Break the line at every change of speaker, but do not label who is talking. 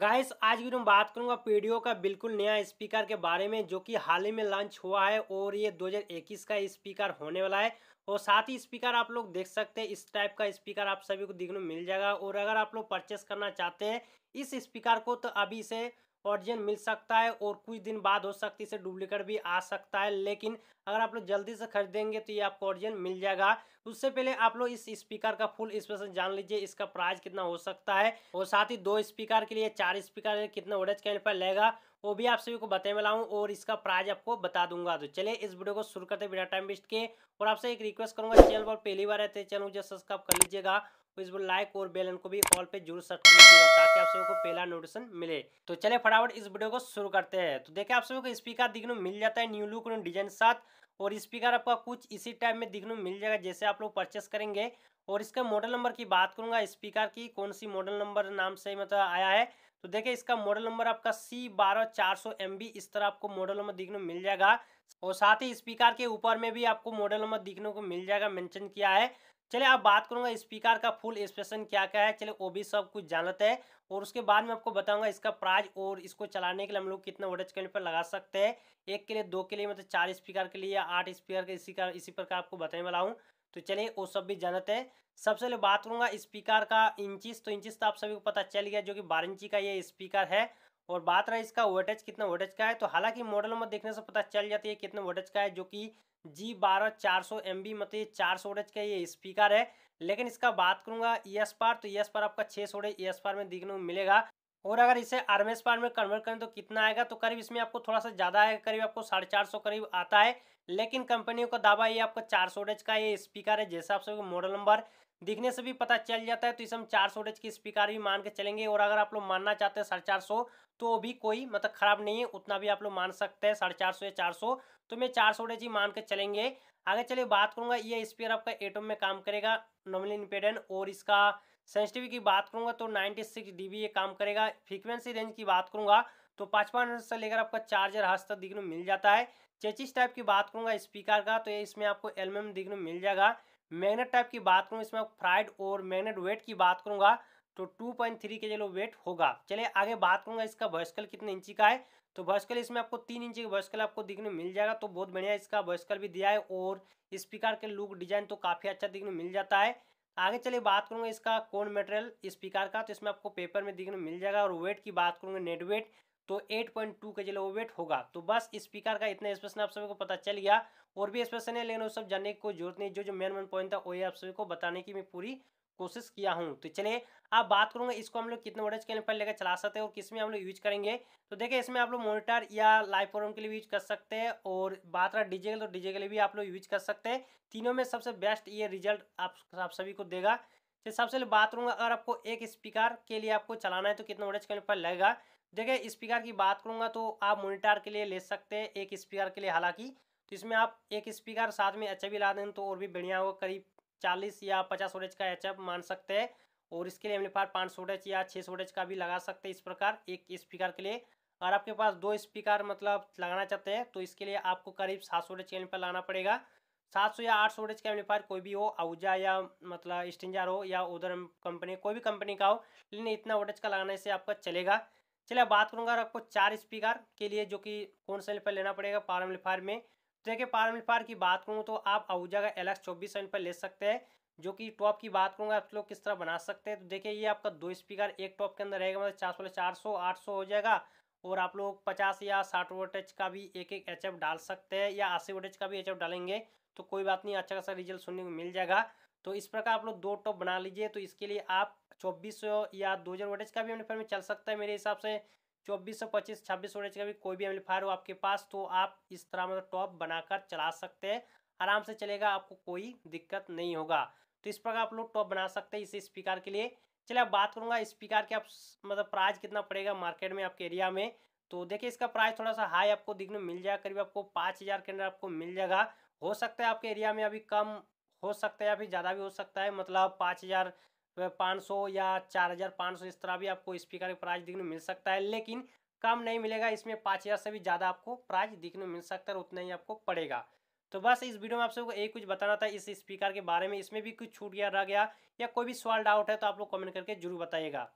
guys आज की तो मैं बात करूंगा पीडियो का बिल्कुल नया स्पीकर के बारे में जो कि हाल ही में लॉन्च हुआ है और ये 2021 का स्पीकर होने वाला है और साथ ही स्पीकर आप लोग देख सकते हैं इस टाइप का स्पीकर आप सभी को देखने मिल जाएगा और अगर आप लोग परचेस करना चाहते हैं इस स्पीकर को तो अभी से ऑरिजिन मिल सकता है और कुछ दिन बाद हो सकती है इसे डुप्लीकेट भी आ सकता है लेकिन अगर आप लोग जल्दी से खरीदेंगे तो ये आपको ऑरिजिन मिल जाएगा उससे पहले आप लोग इस स्पीकर का फुल स्पेशन जान लीजिए इसका प्राइस कितना हो सकता है और साथ ही दो स्पीकर के लिए चार स्पीकर कितना ओडेज कैंड पर लेगा वो भी आप सभी को बताने वाला हूँ और इसका प्राइस आपको बता दूंगा तो चलिए इस वीडियो को शुरू करते हैं बिना टाइम वेस्ट के और आपसे एक रिक्वेस्ट करूंगा चैनल पर पहली बार रहते चैनल मुझे सब्सक्राइब कर लीजिएगा तो इस वो लाइक और बेलन को भी ऑल पे जरूर सब्सक्राइब कीजिएगा ताकि आप सभी को पहला नोटिफिकेशन मिले तो चले फटाफट इस वीडियो को शुरू करते हैं तो देखिए आप सभी को स्पीकर दिखने मिल जाता है न्यू लुक डिजाइन साथ और स्पीकर आपका कुछ इसी टाइप में दिखने मिल जाएगा जैसे आप लोग परचेस करेंगे और इसका मॉडल नंबर की बात करूंगा स्पीकर की कौन सी मॉडल नंबर नाम से मतलब आया है तो देखिए इसका मॉडल नंबर आपका सी बारह चार सौ एम बी इस तरह आपको मॉडल नंबर दिखने मिल जाएगा और साथ ही स्पीकर के ऊपर में भी आपको मॉडल नंबर दिखने को मिल जाएगा मेंशन किया है चलिए आप बात करूंगा स्पीकर का फुल एक्सप्रेशन क्या क्या है चलिए वो भी सब कुछ जानते हैं और उसके बाद में आपको बताऊंगा इसका प्राइज और इसको चलाने के लिए हम लोग कितना वोटेज कैंड पर लगा सकते हैं एक के लिए दो के लिए मतलब चार स्पीकर के लिए या आठ स्पीकर के इसी का इसी प्रकार आपको बताने वाला हूँ तो चलिए वो सब भी जानते हैं सबसे पहले बात करूंगा स्पीकर का इंचिस तो इंचिस तो आप सभी को पता चल गया जो कि बारह इंची का ये स्पीकर है और बात रहा इसका वोटेज कितना वोटेज का है तो हालांकि मॉडल नंबर देखने से पता चल जाती है कितने वोटेज का है जो कि जी बारह चार सौ एम बी मतलब ये चार सौ वोटेज का ये स्पीकर है लेकिन इसका बात करूंगा ई एस पार तो ई एस पार आपका छः सौ ई एस पार में देखने को मिलेगा और अगर इसे आर एस पार में कन्वर्ट करें तो कितना आएगा तो करीब इसमें आपको थोड़ा सा ज़्यादा आएगा करीब आपको साढ़े चार सौ करीब आता है लेकिन कंपनियों का दावा ये आपका चार सौ का ये स्पीकर है जैसा आप सबको मॉडल नंबर दिखने से भी पता चल जाता है तो इसे हम चार सौ की स्पीकर भी मान के चलेंगे और अगर आप लोग मानना चाहते हैं साढ़े चार सौ तो भी कोई मतलब खराब नहीं है उतना भी आप लोग मान सकते हैं साढ़े चार सौ या चार सौ तो मैं चार सौ ही मान के चलेंगे आगे चलिए बात करूंगा ये स्पीकर आपका एटम में काम करेगा नॉमिल इम्पेडेंट और इसका सेंसिटिव की बात करूंगा तो नाइनटी सिक्स ये काम करेगा फ्रिक्वेंसी रेंज की बात करूंगा तो पचपन से लेकर आपका चार्जर हज तक दिखने मिल जाता है चेचिस टाइप की बात करूंगा स्पीकर का तो ये इसमें आपको एलमेम दिखने मिल जाएगा मैग्नेट टाइप की बात करूँ इसमें फ्राइड और मैग्नेट वेट की बात करूँगा तो 2.3 पॉइंट थ्री के जो वेट होगा चलिए आगे बात करूँगा इसका वॉयस्कल कितने इंची का है तो वॉयस्कल इसमें आपको तीन इंची का वॉयस्कल आपको दिखने मिल जाएगा तो बहुत बढ़िया इसका वॉयस्कल भी दिया है और स्पीकर के लुक डिजाइन तो काफ़ी अच्छा दिखने मिल जाता है आगे चलिए बात करूँगा इसका कौन मटेरियल स्पीकर का तो इसमें आपको पेपर में दिखने मिल जाएगा और वेट की बात करूँगा नेट वेट तो 8.2 के का जो वेट होगा तो बस स्पीकर का इतना स्पेशन आप सभी को पता चल गया और भी स्पेशन है लेकिन वो सब जानने की कोई जरूरत नहीं जो जो मेन मेन पॉइंट था वो आप सभी को बताने की मैं पूरी कोशिश किया हूँ तो चलिए आप बात करूंगा इसको हम लोग कितने वोटेज के लिए लेकर चला सकते हैं और किस में हम लोग यूज करेंगे तो देखिए इसमें आप लोग मोनिटर या लाइव फोरम के लिए यूज कर सकते हैं और बात रहा डीजे के तो डीजे के लिए भी आप लोग यूज कर सकते हैं तीनों में सबसे बेस्ट ये रिजल्ट आप आप सभी को देगा तो सबसे बात करूंगा अगर आपको एक स्पीकर के लिए आपको चलाना है तो कितना वोटेज के लिए लगेगा देखिए स्पीकर की बात करूँगा तो आप मोनिटार के लिए ले सकते हैं एक स्पीकर के लिए हालांकि तो इसमें आप एक स्पीकर साथ में एच भी ला दें तो और भी बढ़िया होगा करीब चालीस या पचास वोटेज का एच मान सकते हैं और इसके लिए एम्पलीफायर पाँच वोटेज या छः सोटेज का भी लगा सकते हैं इस प्रकार एक स्पीकर के लिए और आपके पास दो स्पीकर मतलब लगाना चाहते हैं तो इसके लिए आपको करीब सात सोटेज का एम्पलीफायर लाना पड़ेगा सात सौ या आठ वोटेज का एम्पलीफायर कोई भी हो आउजा या मतलब स्टेंजर हो या उधर कंपनी कोई भी कंपनी का हो लेकिन इतना वोटेज का लगाने से आपका चलेगा चलिए अब बात करूंगा आपको चार स्पीकर के लिए जो कि कौन सा एम्पलीफायर लेना पड़ेगा पावर एम्पलीफायर में तो देखिए पावर एम्पलीफायर की बात करूँ तो आप आहूजा का एल एक्स चौबीस पर ले सकते हैं जो कि टॉप की बात करूँगा आप लोग किस तरह बना सकते हैं तो देखिए ये आपका दो स्पीकर एक टॉप के अंदर रहेगा मतलब चार सौ चार सौ आठ सौ हो जाएगा और आप लोग पचास या साठ वोल्टेज का भी एक एक एच डाल सकते हैं या अस्सी वोल्टेज का भी एच डालेंगे तो कोई बात नहीं अच्छा खासा रिजल्ट सुनने को मिल जाएगा तो इस प्रकार आप लोग दो टॉप बना लीजिए तो इसके लिए आप चौबीस या दो हज़ार वोटेज का भी एम्पलीफायर में चल सकता है मेरे हिसाब से चौबीस सौ पच्चीस छब्बीस वोटेज का भी कोई भी एम्पलीफायर हो आपके पास तो आप इस तरह मतलब टॉप बनाकर चला सकते हैं आराम से चलेगा आपको कोई दिक्कत नहीं होगा तो इस प्रकार आप लोग टॉप बना सकते हैं इस स्पीकर के लिए चलिए अब बात करूंगा स्पीकर के आप मतलब प्राइस कितना पड़ेगा मार्केट में आपके एरिया में तो देखिए इसका प्राइस थोड़ा सा हाई आपको देखने मिल जाएगा करीब आपको पाँच हज़ार के अंदर आपको मिल जाएगा हो सकता है आपके एरिया में अभी कम हो सकता है या फिर ज़्यादा भी हो सकता है मतलब पाँच हज़ार पाँच सौ या चार हज़ार पाँच सौ इस तरह भी आपको स्पीकर का प्राइस देखने मिल सकता है लेकिन कम नहीं मिलेगा इसमें पाँच हज़ार से भी ज़्यादा आपको प्राइस देखने मिल सकता है उतना ही आपको पड़ेगा तो बस इस वीडियो में आप सबको एक कुछ बताना था इस स्पीकर के बारे में इसमें भी कुछ छूट गया रह गया या कोई भी सवाल डाउट है तो आप लोग कमेंट करके जरूर बताइएगा